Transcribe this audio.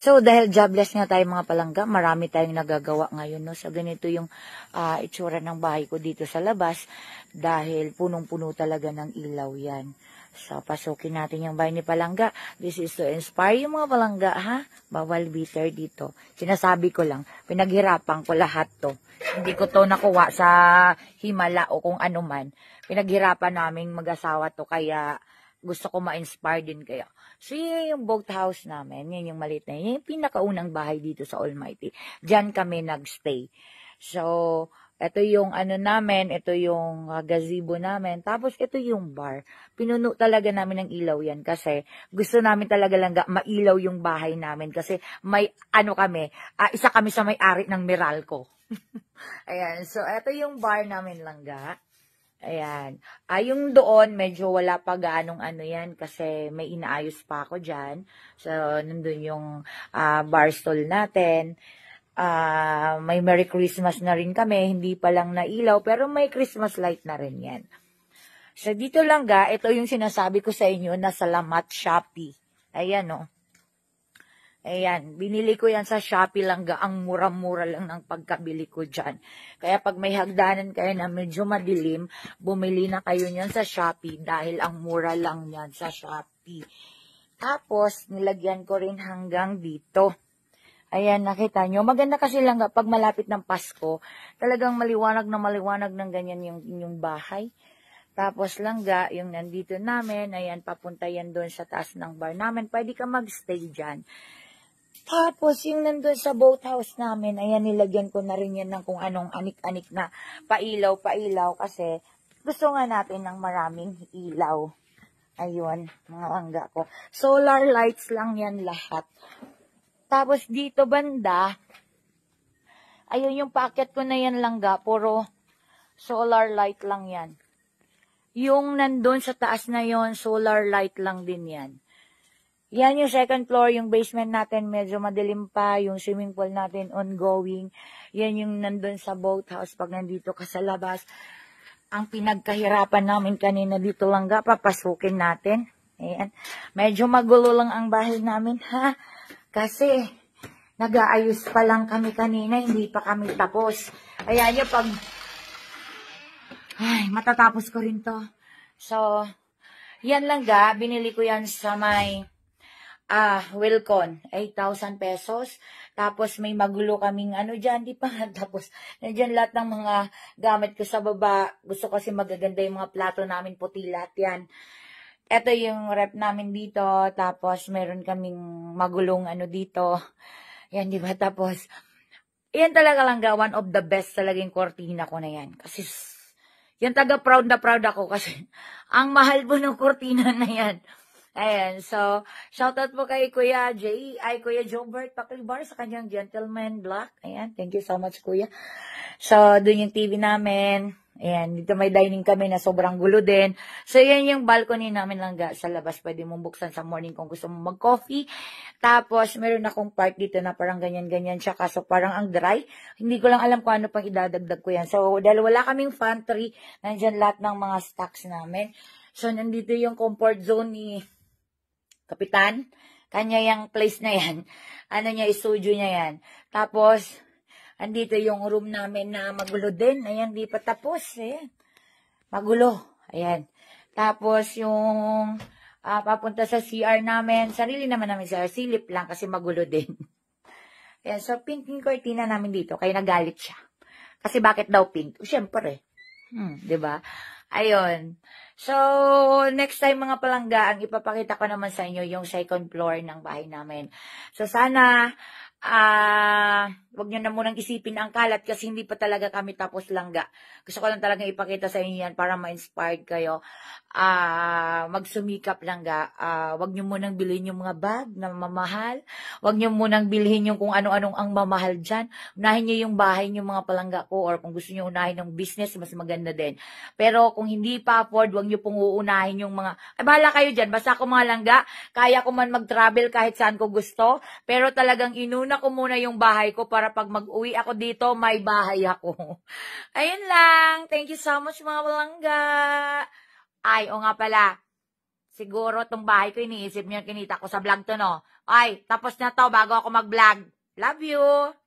So, dahil jobless nga tayo mga palangga, marami tayong nagagawa ngayon. No? So, ganito yung uh, itsura ng bahay ko dito sa labas dahil punong-puno talaga ng ilaw yan. So, pasukin natin yung bahay ni palangga. This is to inspire yung mga palangga, ha? Bawal bitter dito. Sinasabi ko lang, pinaghirapan ko lahat to. Hindi ko to nakuha sa Himala o kung ano man. Pinaghirapan naming mag-asawa to, kaya gusto ko ma-inspire din kayo So, yun yung boat house namin. Yun yung maliit na yun. yung pinakaunang bahay dito sa Almighty. Diyan kami nagstay. So, ito yung ano namin, ito yung uh, gazebo namin, tapos ito yung bar. Pinuno talaga namin ng ilaw yan kasi gusto namin talaga lang mailaw yung bahay namin kasi may ano kami, uh, isa kami sa may-ari ng Meralco. Ayan, so ito yung bar namin langga. Ayan. Ah, yung doon, medyo wala pa ganong ano yan kasi may inaayos pa ako dyan. So, nandun yung uh, bar stall natin. Uh, may Merry Christmas na rin kami. Hindi pa lang nailaw, pero may Christmas light na rin yan. So, dito lang ga, ito yung sinasabi ko sa inyo na Salamat Shopee. Ayan, no. Oh. Ayan, binili ko yan sa Shopee lang ga. Ang mura-mura lang ng pagkabili ko dyan. Kaya pag may hagdanan kayo na medyo madilim, bumili na kayo niyan sa Shopee dahil ang mura lang yan sa Shopee. Tapos, nilagyan ko rin hanggang dito. Ayan, nakita nyo. Maganda kasi lang pag malapit ng Pasko, talagang maliwanag na maliwanag ng ganyan yung inyong bahay. Tapos lang ga, yung nandito namin, ayan, papunta yan doon sa taas ng bar namin. Pwede ka mag-stay dyan. Tapos, yung nandun sa boathouse namin, ayan, nilagyan ko na rin yan ng kung anong anik-anik na pailaw-pailaw kasi gusto nga natin ng maraming ilaw. Ayun, mga langga ko. Solar lights lang yan lahat. Tapos, dito banda, ayun, yung packet ko na yan langga, puro solar light lang yan. Yung nandun sa taas na yon solar light lang din yan. Yan yung second floor, yung basement natin, medyo madilim pa, yung swimming pool natin ongoing. Yan yung nandun sa boathouse pag nandito ka sa labas. Ang pinagkahirapan namin kanina dito lang ga, papasukin natin. Ayan. Medyo magulo lang ang bahay namin ha, kasi nag-aayos pa lang kami kanina, hindi pa kami tapos. Ayan yung pag, ay, matatapos ko rin to. So, yan lang ga, binili ko yan sa may ah, Wilcon, 8,000 pesos. Tapos may magulo kaming ano dyan, di pa Tapos nandiyan lahat ng mga gamit ko sa baba. Gusto kasi magaganda yung mga plato namin, puti lahat yan. Ito yung rep namin dito. Tapos meron kaming magulong ano dito. Yan, di ba? Tapos, yan talaga lang ga, one of the best talaga yung cortina ko na yan. Kasi, yan taga proud na proud ako kasi ang mahal po ng cortina na yan. Ayan, so, shoutout po kay Kuya J, e, ay Kuya Jobert Paklibar sa kanyang Gentleman Black. Ayan, thank you so much, Kuya. So, dun yung TV namin. Ayan, dito may dining kami na sobrang gulo din. So, yan yung balcony namin lang sa labas. Pwede mong buksan sa morning kung gusto mong mag-coffee. Tapos, meron akong park dito na parang ganyan-ganyan siya. Kaso parang ang dry. Hindi ko lang alam kung ano pang idadagdag ko yan. So, dahil wala kaming pantry, nandiyan lahat ng mga stocks namin. So, nandito yung comfort zone ni... Eh kapitan, kanya yung place na yan, ano niya, studio niya yan. Tapos, andito yung room namin na magulo din, ayan, di pa tapos, eh. Magulo, ayan. Tapos, yung uh, papunta sa CR namin, sarili naman namin CR, silip lang kasi magulo din. ayan, so, pink yung cortina namin dito, kaya nagalit siya. Kasi bakit daw pink? Siyempre, Hmm, 'di ba? Ayun. So, next time mga palangga, ang ipapakita ko naman sa inyo yung second floor ng bahay namin. So, sana, ah, uh, wag nyo na munang isipin ang kalat kasi hindi pa talaga kami tapos langga. Gusto ko lang talaga ipakita sa inyo yan para ma-inspired kayo. Uh, magsumikap langga. Uh, ah, wag nyo munang bilhin yung mga bag na mamahal. Wag nyo munang bilhin yung kung ano-anong ang mamahal dyan. Unahin nyo yung bahay nyo mga palangga ko or kung gusto nyo unahin ng business, mas maganda din. Pero kung hindi pa afford, wag nyo pong uunahin yung mga... Ay, bahala kayo dyan. Basta ako mga langga, kaya ko man mag-travel kahit saan ko gusto. Pero talagang inuna ko muna yung bahay ko para pag mag-uwi ako dito, may bahay ako. Ayun lang. Thank you so much mga walangga. Ay, o nga pala. Siguro tong bahay ko iniisip niyo kinita ko sa vlog to no. Ay, tapos na to bago ako mag-vlog. Love you.